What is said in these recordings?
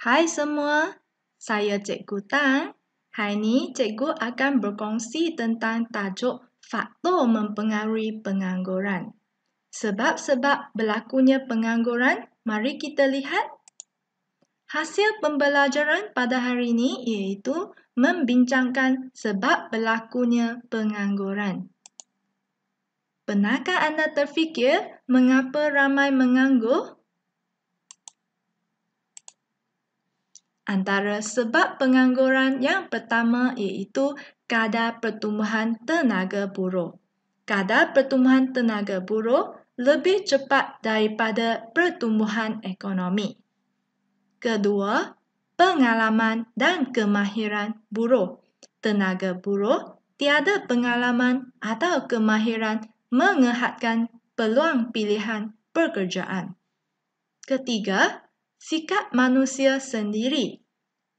Hai semua, saya Cikgu Tang. Hari ini Cikgu akan berkongsi tentang tajuk Faktor Mempengaruhi Pengangguran. Sebab-sebab berlakunya pengangguran, mari kita lihat. Hasil pembelajaran pada hari ini iaitu membincangkan sebab berlakunya pengangguran. Pernahkah anda terfikir mengapa ramai menganggur Antara sebab pengangguran yang pertama iaitu kadar pertumbuhan tenaga buruh. Kadar pertumbuhan tenaga buruh lebih cepat daripada pertumbuhan ekonomi. Kedua, pengalaman dan kemahiran buruh. Tenaga buruh tiada pengalaman atau kemahiran mengehadkan peluang pilihan pekerjaan. Ketiga, sikap manusia sendiri.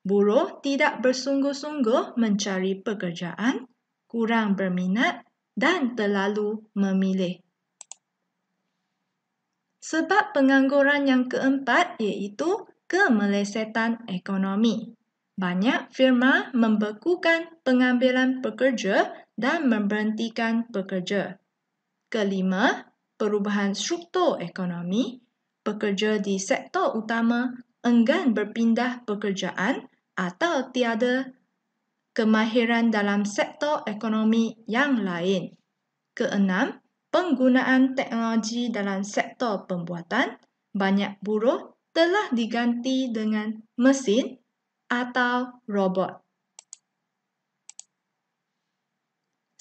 Buruh tidak bersungguh-sungguh mencari pekerjaan, kurang berminat dan terlalu memilih. Sebab pengangguran yang keempat iaitu kemelesetan ekonomi. Banyak firma membekukan pengambilan pekerja dan memberhentikan pekerja. Kelima, perubahan struktur ekonomi bekerja di sektor utama enggan berpindah pekerjaan atau tiada kemahiran dalam sektor ekonomi yang lain. Keenam, penggunaan teknologi dalam sektor pembuatan, banyak buruh telah diganti dengan mesin atau robot.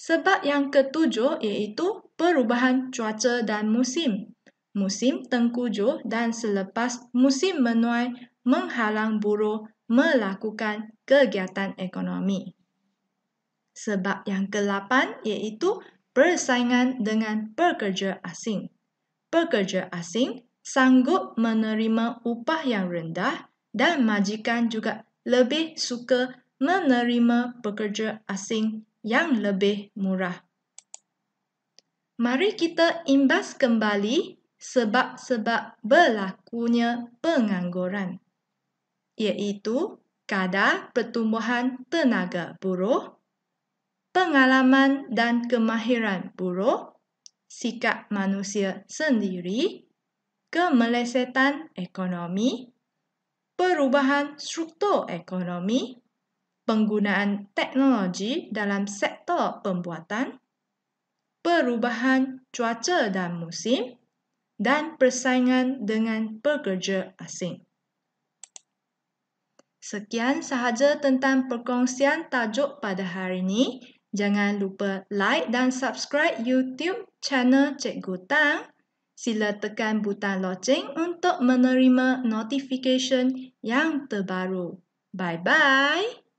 Sebab yang ketujuh iaitu perubahan cuaca dan musim musim tengkujuh dan selepas musim menuai menghalang buruh melakukan kegiatan ekonomi. Sebab yang ke-8 iaitu persaingan dengan pekerja asing. Pekerja asing sanggup menerima upah yang rendah dan majikan juga lebih suka menerima pekerja asing yang lebih murah. Mari kita imbas kembali sebab-sebab berlakunya pengangguran iaitu kadar pertumbuhan tenaga buruh, pengalaman dan kemahiran buruh, sikap manusia sendiri, kemelesetan ekonomi, perubahan struktur ekonomi, penggunaan teknologi dalam sektor pembuatan, perubahan cuaca dan musim, dan persaingan dengan pekerja asing. Sekian sahaja tentang perkongsian tajuk pada hari ini. Jangan lupa like dan subscribe YouTube channel Cikgu Tang. Sila tekan butang loceng untuk menerima notifikasi yang terbaru. Bye-bye!